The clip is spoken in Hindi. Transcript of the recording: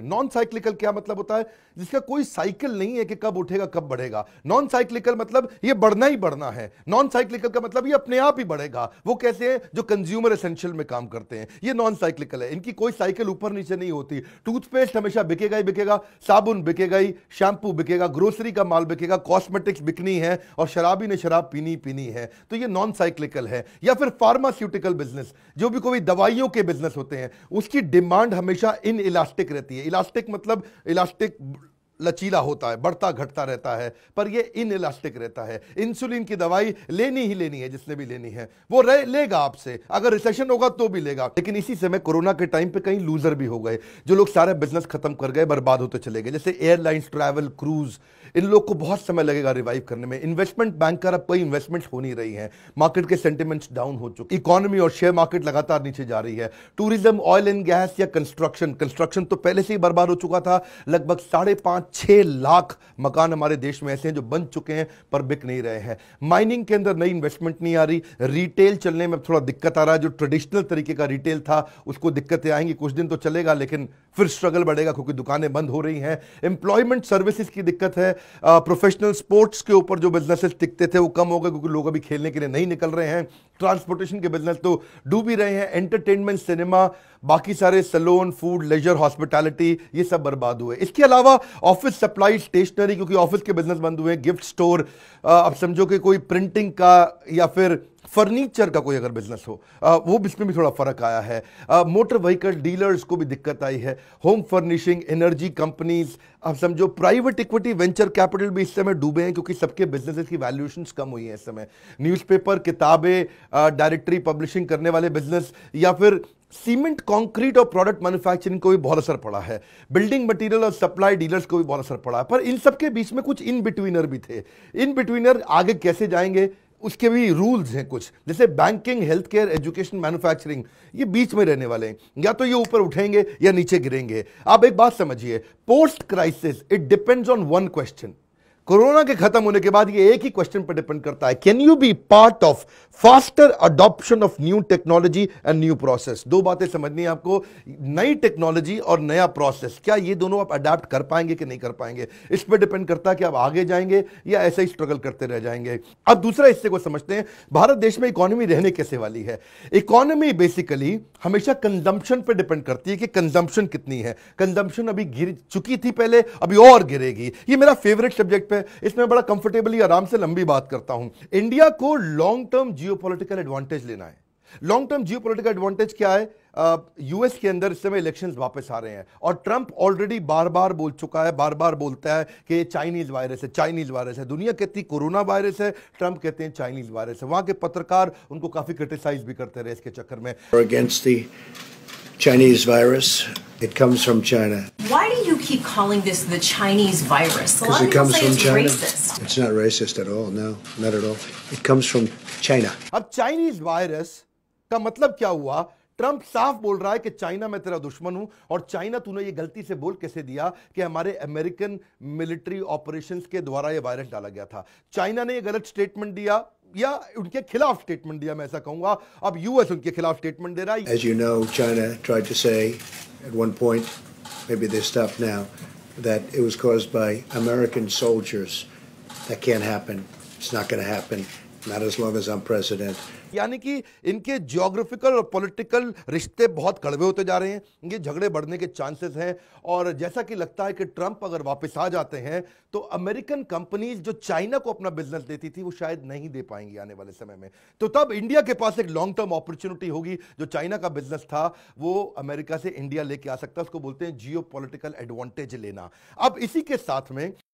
सकते हैं नॉन साइक्लिकल क्या मतलब होता है जिसका कोई साइकिल नहीं है कि कब उठेगा कब बढ़ेगा नॉन साइक्लिकल मतलब ये बढ़ना ही बढ़ना है नॉन साइक्लिकल का मतलब ये अपने आप ही बढ़ेगा वो कैसे हैं जो कंज्यूमर एसेंशियल में काम करते हैं ये नॉन साइक्लिकल है इनकी कोई साइकिल ऊपर नीचे नहीं होती टूथपेस्ट हमेशा बिकेगा ही बिकेगा साबुन बिकेगा ही शैंपू बिकेगा ग्रोसरी का माल बिकेगा कॉस्मेटिक्स बिकनी है और शराबी ने शराब पीनी पीनी है तो ये नॉन साइक्लिकल है या फिर फार्मास्यूटिकल बिजनेस जो भी कोई दवाइयों के बिजनेस होते हैं उसकी डिमांड हमेशा इन इलास्टिक रहती है इलास्टिक मतलब इलास्टिक लचीला होता है बढ़ता घटता रहता है पर ये इन इलास्टिक रहता है इंसुलिन की दवाई लेनी ही लेनी है जिसने भी लेनी है वो रहे लेगा आपसे अगर रिसेशन होगा तो भी लेगा लेकिन इसी समय कोरोना के टाइम पे कहीं लूजर भी हो गए जो लोग सारे बिजनेस खत्म कर गए बर्बाद होते चले गए जैसे एयरलाइंस ट्रैवल क्रूज इन लोग को बहुत समय लगेगा रिवाइव करने में इन्वेस्टमेंट बैंक का अब कोई इन्वेस्टमेंट हो नहीं रही है मार्केट के सेंटिमेंट्स डाउन हो चुके इकोनॉमी और शेयर मार्केट लगातार नीचे जा रही है टूरिज्म ऑयल एंड गैस या कंस्ट्रक्शन कंस्ट्रक्शन तो पहले से ही बर्बाद हो चुका था लगभग साढ़े पांच छः लाख मकान हमारे देश में ऐसे हैं जो बन चुके हैं पर बिक नहीं रहे हैं माइनिंग के अंदर नई इन्वेस्टमेंट नहीं आ रही रिटेल चलने में थोड़ा दिक्कत आ रहा है जो ट्रेडिशनल तरीके का रिटेल था उसको दिक्कतें आएंगी कुछ दिन तो चलेगा लेकिन फिर स्ट्रगल बढ़ेगा क्योंकि दुकानें बंद हो रही हैं एम्प्लॉयमेंट सर्विसेज की दिक्कत है प्रोफेशनल स्पोर्ट्स के ऊपर जो बिजनेसेस टिकते थे वो कम हो गए क्योंकि लोग अभी खेलने के लिए नहीं निकल रहे हैं ट्रांसपोर्टेशन के बिजनेस तो डूब ही रहे हैं एंटरटेनमेंट सिनेमा बाकी सारे सलोन फूड लेजर हॉस्पिटैलिटी ये सब बर्बाद हुए इसके अलावा ऑफिस सप्लाई स्टेशनरी क्योंकि ऑफिस के बिजनेस बंद हुए गिफ्ट स्टोर अब समझो कि कोई प्रिंटिंग का या फिर फर्नीचर का कोई अगर बिजनेस हो आ, वो इसमें भी थोड़ा फ़र्क आया है आ, मोटर व्हीकल डीलर्स को भी दिक्कत आई है होम फर्निशिंग एनर्जी कंपनीज अब समझो प्राइवेट इक्विटी वेंचर कैपिटल भी इस समय डूबे हैं क्योंकि सबके बिजनेसेस की वैल्यूएशन कम हुई हैं इस समय न्यूज़पेपर किताबें डायरेक्टरी पब्लिशिंग करने वाले बिजनेस या फिर सीमेंट कंक्रीट और प्रोडक्ट मैन्युफैक्चरिंग को भी बहुत असर पड़ा है बिल्डिंग मटेरियल और सप्लाई डीलर्स को भी बहुत असर पड़ा है पर इन सबके बीच में कुछ इन बिटवीनर भी थे इन बिटवीनर आगे कैसे जाएंगे उसके भी रूल्स हैं कुछ जैसे banking health care education manufacturing ये बीच में रहने वाले हैं या तो ये ऊपर उठेंगे या नीचे गिरेंगे आप एक बात समझिए post crisis it depends on one question corona के खत्म होने के बाद ये एक ही क्वेश्चन पर डिपेंड करता है can you be part of faster adoption of new technology and new process दो बातें समझनी है आपको नई टेक्नोलॉजी और नया प्रोसेस क्या ये दोनों आप अडेप्ट कर पाएंगे कि नहीं कर पाएंगे इस पर डिपेंड करता है कि आप आगे जाएंगे या ऐसा ही स्ट्रगल करते रह जाएंगे अब दूसरा हिस्से को समझते हैं भारत देश में इकोनॉमी रहने कैसे वाली है इकोनॉमी बेसिकली हमेशा कंजम्पशन पर डिपेंड करती है कि कंजम्पशन कितनी है कंजम्पशन अभी गिर चुकी थी पहले अभी और गिरेगी ये मेरा फेवरेट सब्जेक्ट पे है इसमें बड़ा कंफर्टेबली आराम से लंबी बात करता हूं इंडिया को लॉन्ग टर्म जियोपॉलिटिकल एडवांटेज लेना है लॉन्ग टर्म जियोपॉलिटिकल एडवांटेज क्या है यूएस के अंदर इस समय इलेक्शंस वापस आ रहे हैं और ट्रंप ऑलरेडी बार बार बोल चुका है बार बार बोलता है कि चाइनीज वायरस है चाइनीज वायरस है दुनिया कहती कोरोना वायरस है ट्रंप कहते हैं चाइनीज वायरस है वहां के पत्रकार उनको काफी क्रिटिसाइज भी करते रहे इसके चक्कर में against the Chinese virus it comes from China keep calling this the Chinese virus? Because it comes say from it's China. Racist. It's not racist at all. No, not at all. It comes from China. अब चाइनीज वायरस का मतलब क्या हुआ? ट्रंप साफ बोल रहा है कि चाइना मैं तेरा दुश्मन हूं और चाइना तूने ये गलती से बोल कैसे दिया कि हमारे अमेरिकन मिलिट्री ऑपरेशंस के द्वारा ये वायरस डाला गया था चाइना ने ये गलत स्टेटमेंट दिया या उनके खिलाफ स्टेटमेंट दिया मैं ऐसा कहूंगा अब यूएस उनके खिलाफ स्टेटमेंट दे रहा है as you know China tried to say at one point maybe there's stuff now, that it was caused by American soldiers. That can't happen. It's not going to happen. not as long as I'm president. यानी कि इनके जोग्राफिकल और पॉलिटिकल रिश्ते बहुत कड़वे होते जा रहे हैं इनके झगड़े बढ़ने के चांसेस हैं और जैसा कि लगता है कि ट्रंप अगर वापस आ जाते हैं तो अमेरिकन कंपनीज जो चाइना को अपना बिजनेस देती थी वो शायद नहीं दे पाएंगी आने वाले समय में तो तब इंडिया के पास एक लॉन्ग टर्म अपॉर्चुनिटी होगी जो चाइना का बिजनेस था वो अमेरिका से इंडिया लेके आ सकता है उसको बोलते हैं जियो एडवांटेज लेना अब इसी के साथ में